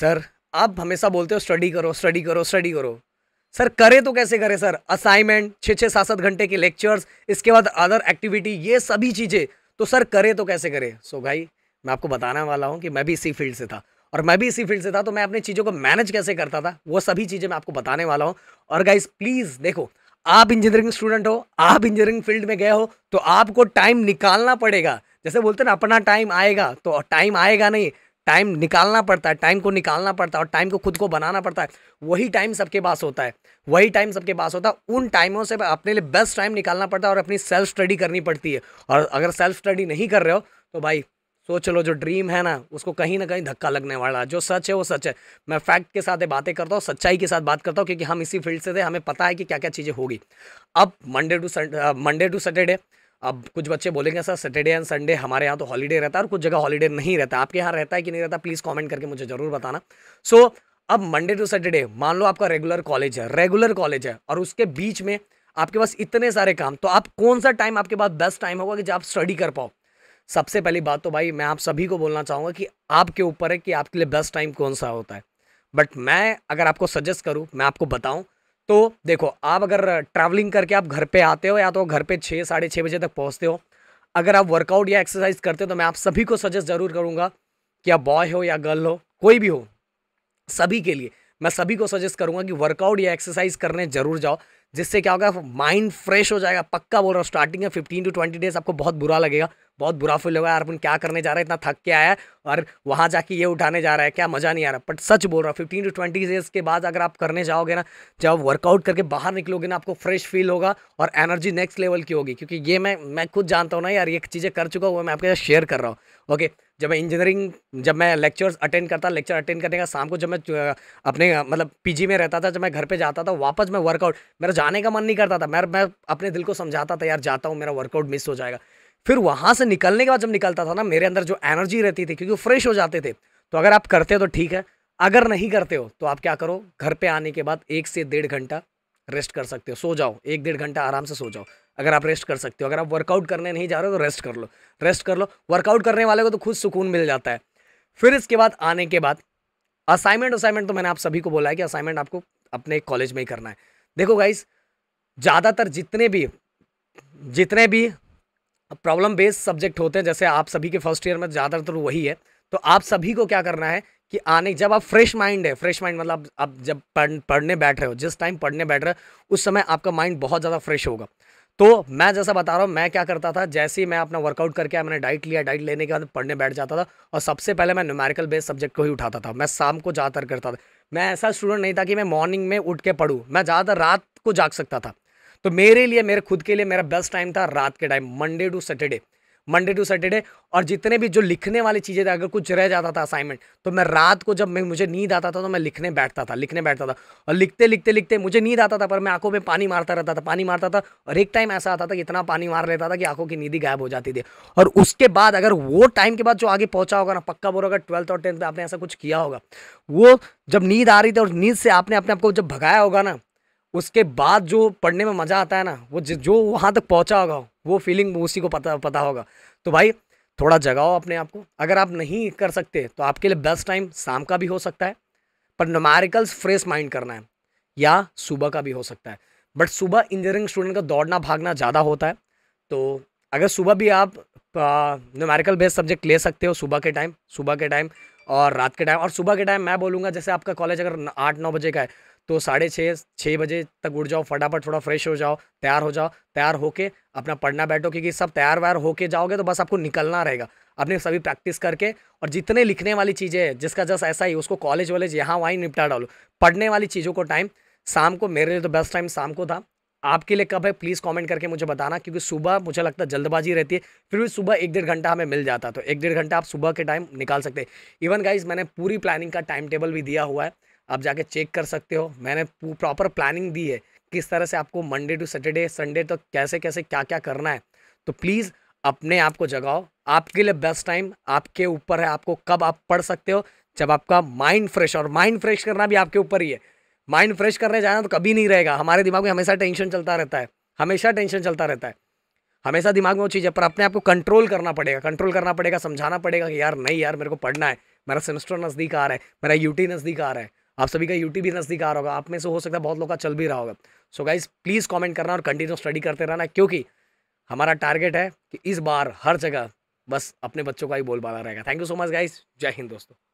sir आप हमेशा बोलते हो स्टडी करो स्टडी करो स्टडी करो सर करे तो कैसे करे सर असाइनमेंट छः छः सात सात घंटे के लेक्चर्स इसके बाद अदर एक्टिविटी ये सभी चीज़ें तो सर करे तो कैसे करे सो भाई मैं आपको बताने वाला हूँ कि मैं भी इसी फील्ड से था और मैं भी इसी फील्ड से था तो मैं अपनी चीज़ों को मैनेज कैसे करता था वो सभी चीज़ें मैं आपको बताने वाला हूँ और गाइज प्लीज़ देखो आप इंजीनियरिंग स्टूडेंट हो आप इंजीनियरिंग फील्ड में गए हो तो आपको टाइम निकालना पड़ेगा जैसे बोलते ना अपना टाइम आएगा तो टाइम आएगा नहीं टाइम निकालना पड़ता है टाइम को निकालना पड़ता है और टाइम को खुद को बनाना पड़ता है वही टाइम सबके पास होता है वही टाइम सबके पास होता है उन टाइमों से अपने लिए बेस्ट टाइम निकालना पड़ता है और अपनी सेल्फ स्टडी करनी पड़ती है और अगर सेल्फ स्टडी नहीं कर रहे हो तो भाई सोच लो जो ड्रीम है ना उसको कहीं ना कहीं धक्का लगने वाला है जो सच है वो सच है मैं फैक्ट के साथ बातें करता हूँ सच्चाई के साथ बात करता हूँ क्योंकि हम इसी फील्ड से थे हमें पता है कि क्या क्या चीज़ें होगी अब Monday to Monday to Saturday अब कुछ बच्चे बोलेंगे सर सैटरडे एंड संडे हमारे यहाँ तो हॉलीडे रहता है और कुछ जगह हॉलीडे नहीं रहता आपके यहाँ रहता है कि नहीं रहता प्लीज़ कॉमेंट करके मुझे ज़रूर बताना सो so, अब मंडे टू सैटरडे मान लो आपका रेगुलर कॉलेज है रेगुलर कॉलेज है और उसके बीच में आपके पास इतने सारे काम तो आप कौन सा टाइम आपके पास बेस्ट टाइम होगा कि जब आप स्टडी कर पाओ सबसे पहली बात तो भाई मैं आप सभी को बोलना चाहूँगा कि आपके ऊपर है कि आपके लिए बेस्ट टाइम कौन सा होता है बट मैं अगर आपको सजेस्ट करूँ मैं आपको बताऊँ तो देखो आप अगर ट्रैवलिंग करके आप घर पे आते हो या तो घर पे छः साढ़े छः बजे तक पहुँचते हो अगर आप वर्कआउट या एक्सरसाइज करते हो तो मैं आप सभी को सजेस्ट ज़रूर करूँगा कि आप बॉय हो या गर्ल हो कोई भी हो सभी के लिए मैं सभी को सजेस्ट करूँगा कि वर्कआउट या एक्सरसाइज करने जरूर जाओ जिससे क्या होगा माइंड फ्रेश हो जाएगा पक्का बोल रहा हूँ स्टार्टिंग में फिफ्टीन टू ट्वेंटी डेज आपको बहुत बुरा लगेगा बहुत बुरा फील होगा यार अपन क्या करने जा रहा है इतना थक के आया और वहाँ जाके ये उठाने जा रहा है क्या मज़ा नहीं आ रहा बट सच बोल रहा हूँ फिफ्टीन टू ट्वेंटी डेज के बाद अगर आप करने जाओगे ना जब वर्कआउट करके बाहर निकलोगे ना आपको फ्रेश फील होगा और एनर्जी नेक्स्ट लेवल की होगी क्योंकि ये मैं मैं खुद जानता हूँ ना यार ये चीज़ें कर चुका हूँ मैं आपके साथ शेयर कर रहा हूँ ओके जब मैं इंजीनियरिंग जब मैं लेक्चर्स अटेंड करता लेक्चर अटेंड करने का शाम को जब मैं अपने मतलब पीजी में रहता था जब मैं घर पे जाता था वापस मैं वर्कआउट मेरा जाने का मन नहीं करता था मैं मैं अपने दिल को समझाता था यार जाता हूँ मेरा वर्कआउट मिस हो जाएगा फिर वहाँ से निकलने के बाद जब निकलता था ना मेरे अंदर जो एनर्जी रहती थी क्योंकि फ्रेश हो जाते थे तो अगर आप करते हो तो ठीक है अगर नहीं करते हो तो आप क्या करो घर पे आने के बाद एक से डेढ़ घंटा रेस्ट कर सकते हो सो जाओ एक डेढ़ घंटा आराम से सो जाओ अगर आप रेस्ट कर सकते हो अगर आप वर्कआउट करने नहीं जा रहे हो तो रेस्ट कर लो रेस्ट कर लो वर्कआउट करने वाले को तो खुद सुकून मिल जाता है फिर इसके बाद आने के बाद असाइनमेंट असाइनमेंट तो मैंने आप सभी को बोला है कि असाइनमेंट आपको अपने कॉलेज में ही करना है देखो गाइस ज़्यादातर जितने भी जितने भी अब प्रॉब्लम बेस्ड सब्जेक्ट होते हैं जैसे आप सभी के फर्स्ट ईयर में ज़्यादातर तो वही है तो आप सभी को क्या करना है कि आने जब आप फ्रेश माइंड है फ्रेश माइंड मतलब आप जब पढ़ पढ़ने बैठ रहे हो जिस टाइम पढ़ने बैठ रहे हो उस समय आपका माइंड बहुत ज़्यादा फ्रेश होगा तो मैं जैसा बता रहा हूँ मैं क्या करता था जैसे ही मैं अपना वर्कआउट करके मैंने डाइट लिया डाइट लेने के बाद पढ़ने बैठ जाता था और सबसे पहले मैं न्यूमेरिकल बेस्ड सब्जेक्ट को ही उठाता था मैं शाम को ज़्यादातर करता था मैं ऐसा स्टूडेंट नहीं था कि मैं मॉर्निंग में उठ के पढ़ूँ मैं ज़्यादातर रात को जाग सकता था तो मेरे लिए मेरे खुद के लिए मेरा बेस्ट टाइम था रात के time Monday to Saturday Monday to Saturday और जितने भी जो लिखने वाली चीज़ें थे अगर कुछ रह जाता था असाइनमेंट तो मैं रात को जब मैं मुझे नींद आता था तो मैं लिखने बैठता था लिखने बैठता था और लिखते लिखते लिखते मुझे नींद आता था पर मैं आंखों में पानी मारता रहता था पानी मारता था और एक टाइम ऐसा आता था कि इतना पानी मार लेता था कि आंखों की नींद गायब हो जाती थी और उसके बाद अगर वो टाइम के बाद जो आगे पहुंचा होगा ना पक्का बोल बोलोगा ट्वेल्थ और टेंथ में आपने ऐसा कुछ किया होगा वो जब नींद आ रही थी और नींद से आपने अपने आपको जब भगाया होगा ना उसके बाद जो पढ़ने में मज़ा आता है ना वो जो वहाँ तक पहुँचा होगा वो फीलिंग उसी को पता पता होगा तो भाई थोड़ा जगाओ अपने आप को अगर आप नहीं कर सकते तो आपके लिए बेस्ट टाइम शाम का भी हो सकता है पर नमारिकल्स फ्रेश माइंड करना है या सुबह का भी हो सकता है बट सुबह इंजीनियरिंग स्टूडेंट का दौड़ना भागना ज़्यादा होता है तो अगर सुबह भी आप न्यूमेरिकल बेस्ड सब्जेक्ट ले सकते हो सुबह के टाइम सुबह के टाइम और रात के टाइम और सुबह के टाइम मैं बोलूँगा जैसे आपका कॉलेज अगर आठ नौ बजे का है तो साढ़े छः छः बजे तक उठ जाओ फटाफट थोड़ा फ्रेश हो जाओ तैयार हो जाओ तैयार होके अपना पढ़ना बैठो क्योंकि सब तैयार वैर होके जाओगे तो बस आपको निकलना रहेगा अपने सभी प्रैक्टिस करके और जितने लिखने वाली चीज़ें हैं जिसका जस्ट ऐसा ही उसको कॉलेज वॉलेज यहाँ वहीं निपटा डालो पढ़ने वाली चीज़ों को टाइम शाम को मेरे लिए तो बेस्ट टाइम शाम को था आपके लिए कब है प्लीज़ कमेंट करके मुझे बताना क्योंकि सुबह मुझे लगता है जल्दबाजी रहती है फिर भी सुबह एक डेढ़ घंटा हमें मिल जाता तो एक डेढ़ घंटा आप सुबह के टाइम निकाल सकते हैं इवन गाइज मैंने पूरी प्लानिंग का टाइम टेबल भी दिया हुआ है आप जाके चेक कर सकते हो मैंने प्रॉपर प्लानिंग दी है किस तरह से आपको मंडे टू सैटरडे संडे तक तो कैसे कैसे क्या क्या करना है तो प्लीज़ अपने आप को जगाओ आपके लिए बेस्ट टाइम आपके ऊपर है आपको कब आप पढ़ सकते हो जब आपका माइंड फ्रेश और माइंड फ्रेश करना भी आपके ऊपर ही है माइंड फ्रेश करने जाना तो कभी नहीं रहेगा हमारे दिमाग में हमेशा टेंशन चलता रहता है हमेशा टेंशन चलता रहता है हमेशा दिमाग में वो चीज़ है पर अपने आप को कंट्रोल करना पड़ेगा कंट्रोल करना पड़ेगा समझाना पड़ेगा कि यार नहीं यार मेरे को पढ़ना है मेरा सेमेस्टर नज़दीक आ रहा है मेरा यूटी नज़दीक आ रहा है आप सभी का यूट्यूब भी नज़दीक आ रहा होगा आप में से हो सकता है बहुत लोग का चल भी रहा होगा सो गाइज प्लीज़ कॉमेंट करना और कंटिन्यू स्टडी करते रहना क्योंकि हमारा टारगेट है कि इस बार हर जगह बस अपने बच्चों का ही बोलबाला रहेगा thank you so much guys जय हिंद दोस्तों